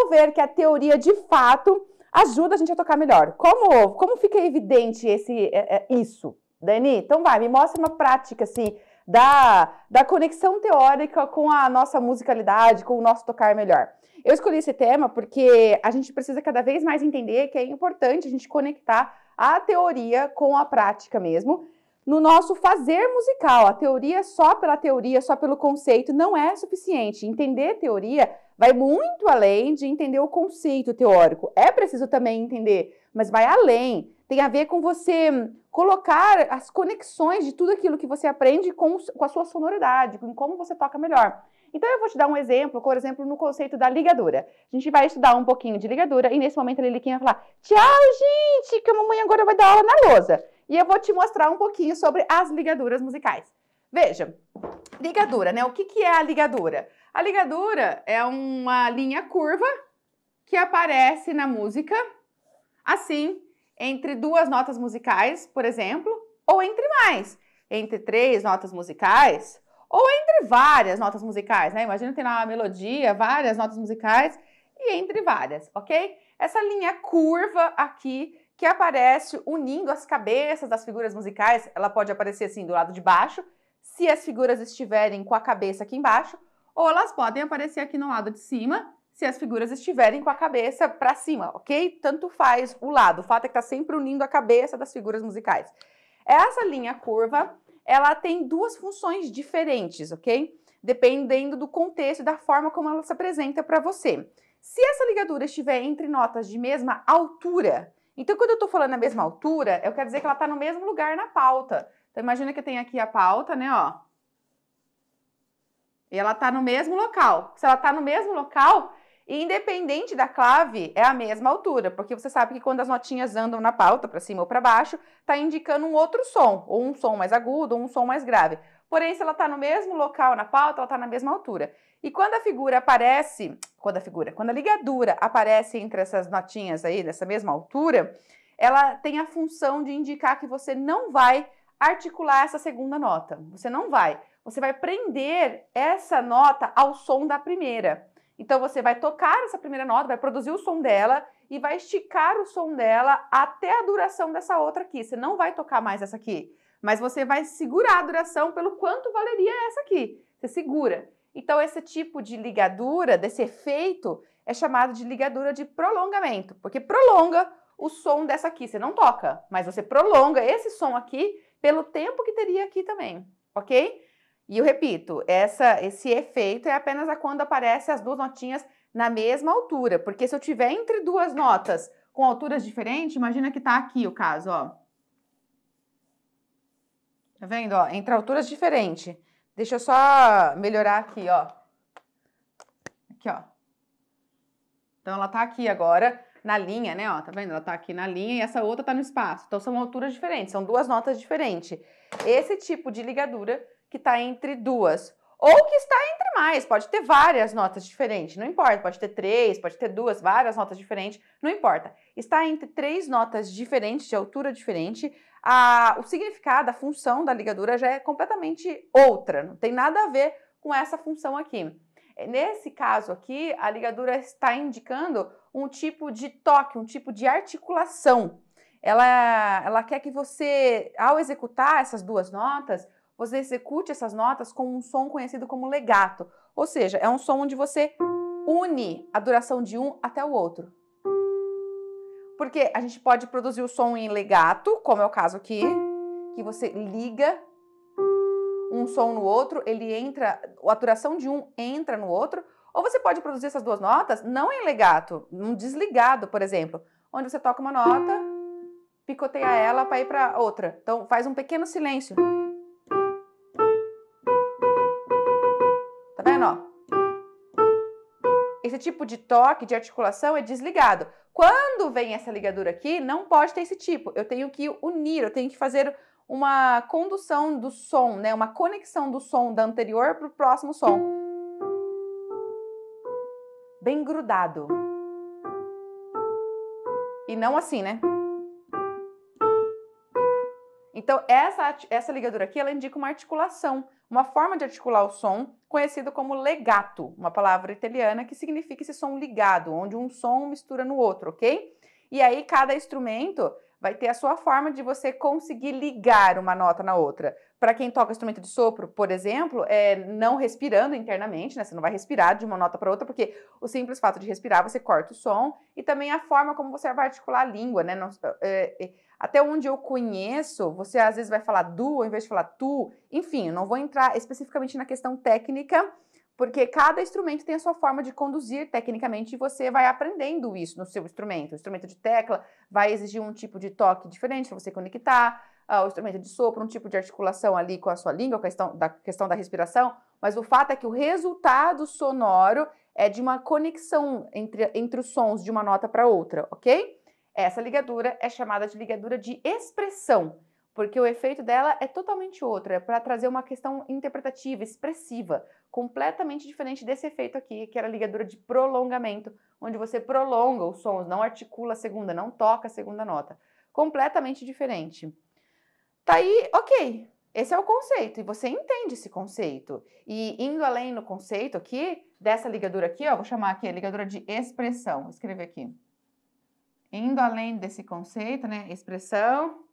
Vamos ver que a teoria de fato ajuda a gente a tocar melhor. Como, como fica evidente esse, é, é, isso, Dani? Então vai, me mostra uma prática assim da, da conexão teórica com a nossa musicalidade, com o nosso tocar melhor. Eu escolhi esse tema porque a gente precisa cada vez mais entender que é importante a gente conectar a teoria com a prática mesmo no nosso fazer musical. A teoria só pela teoria, só pelo conceito não é suficiente. Entender teoria vai muito além de entender o conceito teórico. É preciso também entender, mas vai além. Tem a ver com você colocar as conexões de tudo aquilo que você aprende com, com a sua sonoridade, com como você toca melhor. Então eu vou te dar um exemplo, por exemplo, no conceito da ligadura. A gente vai estudar um pouquinho de ligadura e nesse momento a Liliquinha vai falar: Tchau, gente, que a mamãe agora vai dar aula na lousa e eu vou te mostrar um pouquinho sobre as ligaduras musicais. Veja, ligadura, né? O que, que é a ligadura? A ligadura é uma linha curva que aparece na música, assim, entre duas notas musicais, por exemplo, ou entre mais, entre três notas musicais, ou entre várias notas musicais, né? Imagina ter uma melodia, várias notas musicais e entre várias, ok? Essa linha curva aqui que aparece unindo as cabeças das figuras musicais. Ela pode aparecer assim do lado de baixo, se as figuras estiverem com a cabeça aqui embaixo, ou elas podem aparecer aqui no lado de cima, se as figuras estiverem com a cabeça para cima, ok? Tanto faz o lado. O fato é que está sempre unindo a cabeça das figuras musicais. Essa linha curva, ela tem duas funções diferentes, ok? Dependendo do contexto e da forma como ela se apresenta para você. Se essa ligadura estiver entre notas de mesma altura, então, quando eu estou falando na mesma altura, eu quero dizer que ela está no mesmo lugar na pauta. Então, imagina que eu tenho aqui a pauta, né, ó. E ela está no mesmo local. Se ela está no mesmo local, independente da clave, é a mesma altura, porque você sabe que quando as notinhas andam na pauta, para cima ou para baixo, está indicando um outro som, ou um som mais agudo, ou um som mais grave porém, se ela está no mesmo local na pauta, ela está na mesma altura. E quando a figura aparece, quando a figura, quando a ligadura aparece entre essas notinhas aí, dessa mesma altura, ela tem a função de indicar que você não vai articular essa segunda nota. Você não vai. Você vai prender essa nota ao som da primeira. Então você vai tocar essa primeira nota, vai produzir o som dela e vai esticar o som dela até a duração dessa outra aqui. Você não vai tocar mais essa aqui mas você vai segurar a duração pelo quanto valeria essa aqui. Você segura. Então, esse tipo de ligadura, desse efeito, é chamado de ligadura de prolongamento, porque prolonga o som dessa aqui. Você não toca, mas você prolonga esse som aqui pelo tempo que teria aqui também, ok? E eu repito, essa, esse efeito é apenas a quando aparecem as duas notinhas na mesma altura, porque se eu tiver entre duas notas com alturas diferentes, imagina que está aqui o caso, ó. Tá vendo, ó? Entre alturas diferentes Deixa eu só melhorar aqui, ó. Aqui, ó. Então ela tá aqui agora na linha, né, ó. Tá vendo? Ela tá aqui na linha e essa outra tá no espaço. Então são alturas diferentes, são duas notas diferentes. Esse tipo de ligadura que tá entre duas ou que está entre mais, pode ter várias notas diferentes, não importa, pode ter três, pode ter duas, várias notas diferentes, não importa. Está entre três notas diferentes, de altura diferente, a, o significado, a função da ligadura já é completamente outra, não tem nada a ver com essa função aqui. É, nesse caso aqui, a ligadura está indicando um tipo de toque, um tipo de articulação. Ela, ela quer que você, ao executar essas duas notas, você execute essas notas com um som conhecido como legato, ou seja, é um som onde você une a duração de um até o outro. Porque a gente pode produzir o som em legato, como é o caso aqui, que você liga um som no outro, ele entra, a duração de um entra no outro, ou você pode produzir essas duas notas não em legato, um desligado, por exemplo, onde você toca uma nota, picoteia ela para ir para outra. Então faz um pequeno silêncio. vendo? Esse tipo de toque de articulação é desligado. Quando vem essa ligadura aqui, não pode ter esse tipo. Eu tenho que unir, eu tenho que fazer uma condução do som, né? Uma conexão do som da anterior para o próximo som. Bem grudado. E não assim, né? Então, essa, essa ligadura aqui, ela indica uma articulação, uma forma de articular o som, conhecido como legato, uma palavra italiana que significa esse som ligado, onde um som mistura no outro, ok? E aí cada instrumento vai ter a sua forma de você conseguir ligar uma nota na outra. Para quem toca instrumento de sopro, por exemplo, é não respirando internamente, né? Você não vai respirar de uma nota para outra, porque o simples fato de respirar você corta o som e também a forma como você vai articular a língua, né? É, é, até onde eu conheço, você às vezes vai falar du ao invés de falar tu. Enfim, eu não vou entrar especificamente na questão técnica porque cada instrumento tem a sua forma de conduzir tecnicamente e você vai aprendendo isso no seu instrumento. O instrumento de tecla vai exigir um tipo de toque diferente para você conectar, ah, o instrumento de sopro, um tipo de articulação ali com a sua língua, questão da questão da respiração. Mas o fato é que o resultado sonoro é de uma conexão entre, entre os sons de uma nota para outra, ok? Essa ligadura é chamada de ligadura de expressão porque o efeito dela é totalmente outro, é para trazer uma questão interpretativa, expressiva, completamente diferente desse efeito aqui, que era a ligadura de prolongamento, onde você prolonga os sons, não articula a segunda, não toca a segunda nota. Completamente diferente. Tá aí, ok. Esse é o conceito, e você entende esse conceito. E indo além no conceito aqui, dessa ligadura aqui, ó, vou chamar aqui a ligadura de expressão, vou escrever aqui. Indo além desse conceito, né, expressão,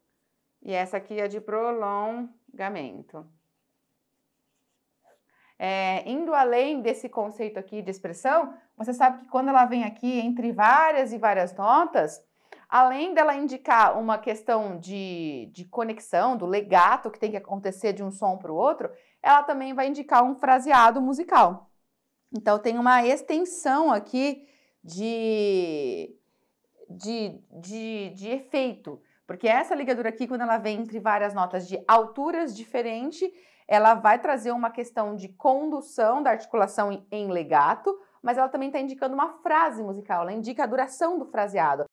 e essa aqui é de prolongamento. É, indo além desse conceito aqui de expressão, você sabe que quando ela vem aqui entre várias e várias notas, além dela indicar uma questão de, de conexão, do legato que tem que acontecer de um som para o outro, ela também vai indicar um fraseado musical. Então tem uma extensão aqui de, de, de, de efeito, porque essa ligadura aqui, quando ela vem entre várias notas de alturas diferentes, ela vai trazer uma questão de condução da articulação em legato, mas ela também está indicando uma frase musical, ela indica a duração do fraseado.